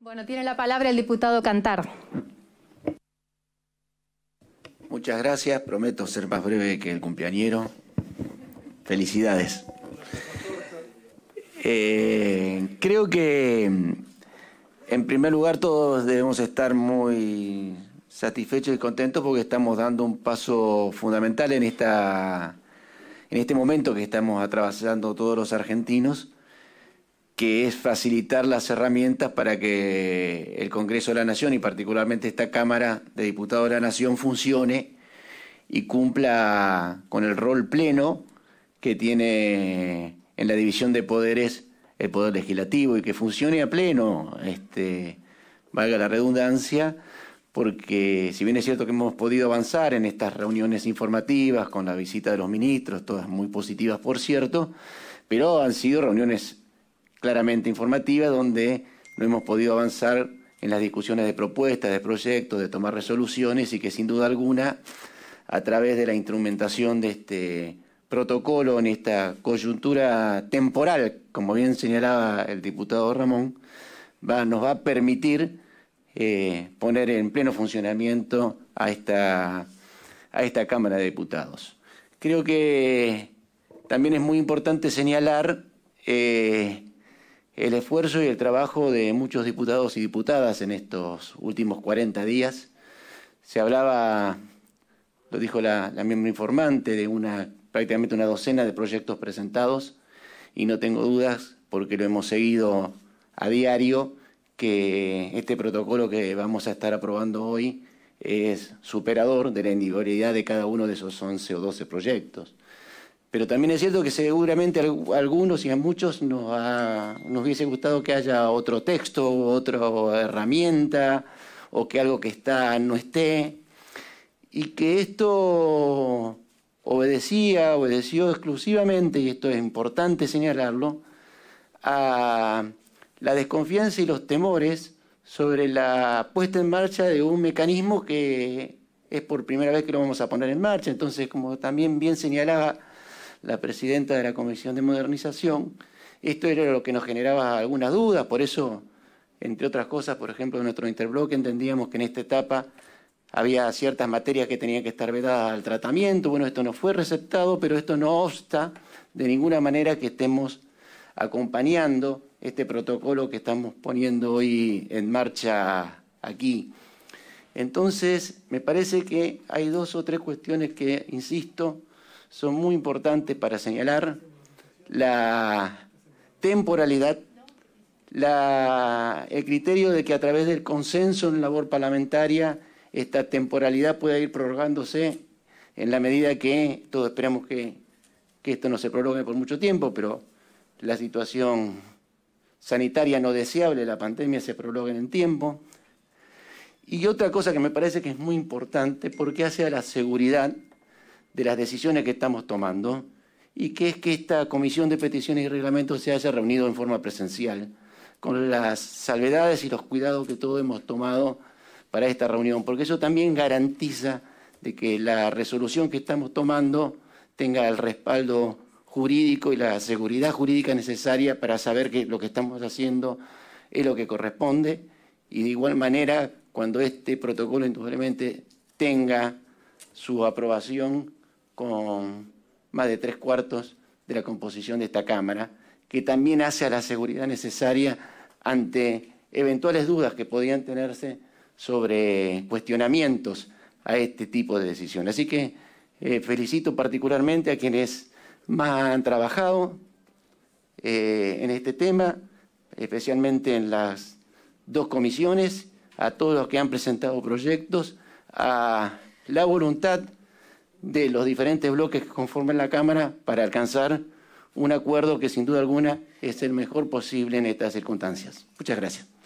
Bueno, tiene la palabra el diputado Cantar. Muchas gracias, prometo ser más breve que el cumpleañero. Felicidades. Eh, creo que en primer lugar todos debemos estar muy satisfechos y contentos porque estamos dando un paso fundamental en este momento que estamos atravesando todos los argentinos que es facilitar las herramientas para que el Congreso de la Nación y particularmente esta Cámara de Diputados de la Nación funcione y cumpla con el rol pleno que tiene en la división de poderes el poder legislativo y que funcione a pleno, este, valga la redundancia, porque si bien es cierto que hemos podido avanzar en estas reuniones informativas con la visita de los ministros, todas muy positivas por cierto, pero han sido reuniones claramente informativa donde no hemos podido avanzar en las discusiones de propuestas, de proyectos, de tomar resoluciones y que sin duda alguna, a través de la instrumentación de este protocolo en esta coyuntura temporal, como bien señalaba el diputado Ramón, nos va a permitir eh, poner en pleno funcionamiento a esta, a esta Cámara de Diputados. Creo que también es muy importante señalar eh, el esfuerzo y el trabajo de muchos diputados y diputadas en estos últimos 40 días. Se hablaba, lo dijo la, la miembro informante, de una, prácticamente una docena de proyectos presentados y no tengo dudas, porque lo hemos seguido a diario, que este protocolo que vamos a estar aprobando hoy es superador de la individualidad de cada uno de esos 11 o 12 proyectos. Pero también es cierto que seguramente a algunos y a muchos nos, nos hubiese gustado que haya otro texto, otra herramienta, o que algo que está no esté. Y que esto obedecía, obedeció exclusivamente, y esto es importante señalarlo, a la desconfianza y los temores sobre la puesta en marcha de un mecanismo que es por primera vez que lo vamos a poner en marcha. Entonces, como también bien señalaba la presidenta de la Comisión de Modernización, esto era lo que nos generaba algunas dudas, por eso, entre otras cosas, por ejemplo, en nuestro interbloque entendíamos que en esta etapa había ciertas materias que tenían que estar vedadas al tratamiento, bueno, esto no fue receptado, pero esto no obsta de ninguna manera que estemos acompañando este protocolo que estamos poniendo hoy en marcha aquí. Entonces, me parece que hay dos o tres cuestiones que, insisto, son muy importantes para señalar la temporalidad, el criterio de que a través del consenso en labor parlamentaria esta temporalidad pueda ir prorrogándose en la medida que todos esperamos que, esto no se prorrogue por mucho tiempo, pero la situación sanitaria no deseable, la pandemia se prorrogue en tiempo. Y otra cosa que me parece que es muy importante porque hace a la seguridad de las decisiones que estamos tomando y que es que esta Comisión de Peticiones y Reglamentos se haya reunido en forma presencial, con las salvedades y los cuidados que todos hemos tomado para esta reunión, porque eso también garantiza de que la resolución que estamos tomando tenga el respaldo jurídico y la seguridad jurídica necesaria para saber que lo que estamos haciendo es lo que corresponde y de igual manera cuando este protocolo indudablemente tenga su aprobación con más de tres cuartos de la composición de esta Cámara, que también hace a la seguridad necesaria ante eventuales dudas que podían tenerse sobre cuestionamientos a este tipo de decisiones. Así que eh, felicito particularmente a quienes más han trabajado eh, en este tema, especialmente en las dos comisiones, a todos los que han presentado proyectos, a la voluntad de los diferentes bloques que conforman la Cámara para alcanzar un acuerdo que sin duda alguna es el mejor posible en estas circunstancias. Muchas gracias.